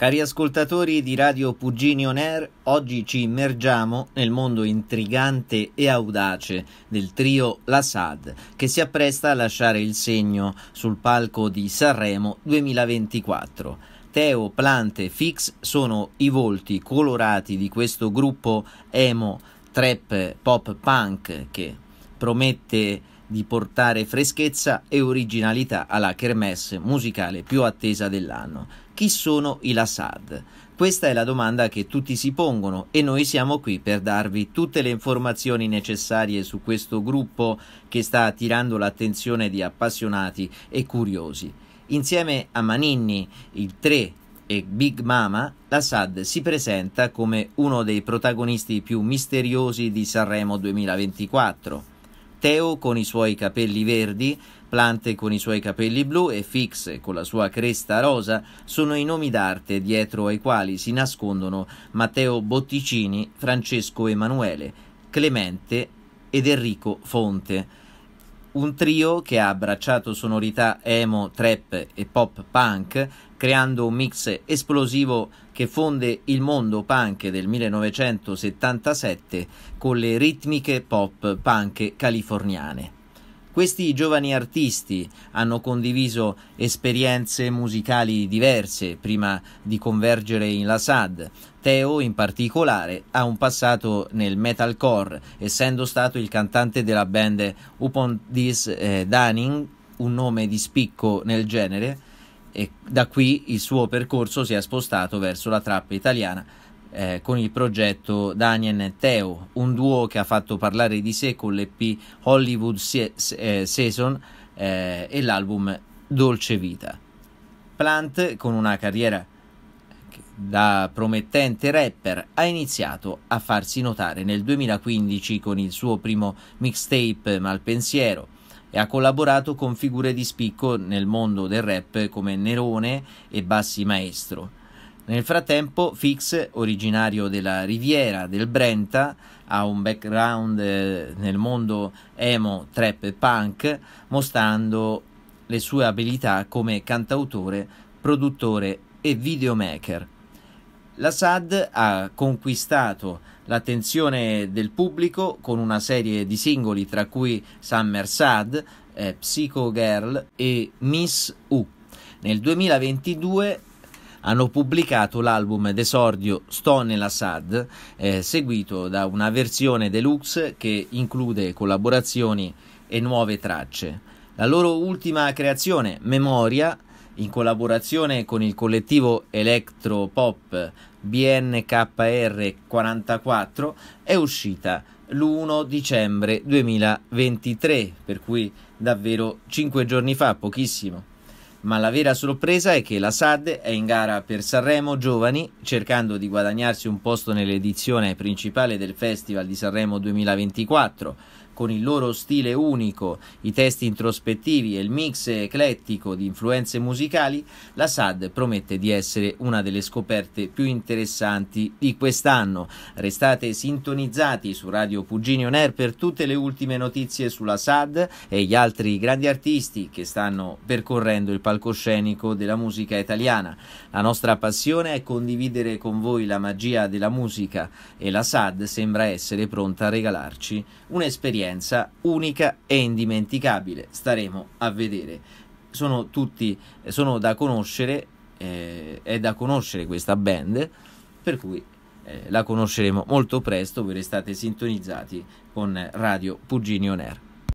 Cari ascoltatori di Radio Pugini On Air, oggi ci immergiamo nel mondo intrigante e audace del trio La Sad, che si appresta a lasciare il segno sul palco di Sanremo 2024. Teo, Plante e Fix sono i volti colorati di questo gruppo emo, trap, pop punk che promette di portare freschezza e originalità alla kermesse musicale più attesa dell'anno. Chi sono i Lassad? Questa è la domanda che tutti si pongono e noi siamo qui per darvi tutte le informazioni necessarie su questo gruppo che sta attirando l'attenzione di appassionati e curiosi. Insieme a Maninni, il 3 e Big Mama, la SAD si presenta come uno dei protagonisti più misteriosi di Sanremo 2024. Teo con i suoi capelli verdi, Plante con i suoi capelli blu e Fix con la sua cresta rosa sono i nomi d'arte dietro ai quali si nascondono Matteo Botticini, Francesco Emanuele, Clemente ed Enrico Fonte un trio che ha abbracciato sonorità emo, trap e pop punk, creando un mix esplosivo che fonde il mondo punk del 1977 con le ritmiche pop punk californiane. Questi giovani artisti hanno condiviso esperienze musicali diverse prima di convergere in la SAD. Teo, in particolare, ha un passato nel metalcore, essendo stato il cantante della band Upon This eh, Dunning, un nome di spicco nel genere, e da qui il suo percorso si è spostato verso la trappa italiana eh, con il progetto Daniel e Teo, un duo che ha fatto parlare di sé con l'EP Hollywood Se- Se- eh, Season eh, e l'album Dolce Vita. Plant, con una carriera da promettente rapper, ha iniziato a farsi notare nel 2015 con il suo primo mixtape Malpensiero e ha collaborato con figure di spicco nel mondo del rap come Nerone e Bassi Maestro. Nel frattempo, Fix, originario della Riviera del Brenta, ha un background eh, nel mondo emo, trap e punk, mostrando le sue abilità come cantautore, produttore e videomaker. La SAD ha conquistato l'attenzione del pubblico con una serie di singoli, tra cui Summer SAD, eh, Psycho Girl e Miss U. Nel 2022 hanno pubblicato l'album d'esordio Stone and Assad, eh, seguito da una versione deluxe che include collaborazioni e nuove tracce. La loro ultima creazione, Memoria, in collaborazione con il collettivo Electro Pop BNKR 44, è uscita l'1 dicembre 2023, per cui davvero 5 giorni fa, pochissimo ma la vera sorpresa è che la SAD è in gara per Sanremo Giovani, cercando di guadagnarsi un posto nell'edizione principale del Festival di Sanremo 2024 con il loro stile unico, i testi introspettivi e il mix eclettico di influenze musicali, la SAD promette di essere una delle scoperte più interessanti di quest'anno. Restate sintonizzati su Radio Puginio On per tutte le ultime notizie sulla SAD e gli altri grandi artisti che stanno percorrendo il palcoscenico della musica italiana. La nostra passione è condividere con voi la magia della musica e la SAD sembra essere pronta a regalarci un'esperienza esperienza unica e indimenticabile. Staremo a vedere. Sono tutti, sono da conoscere, eh, è da conoscere questa band, per cui eh, la conosceremo molto presto, voi restate sintonizzati con Radio Puginio Air.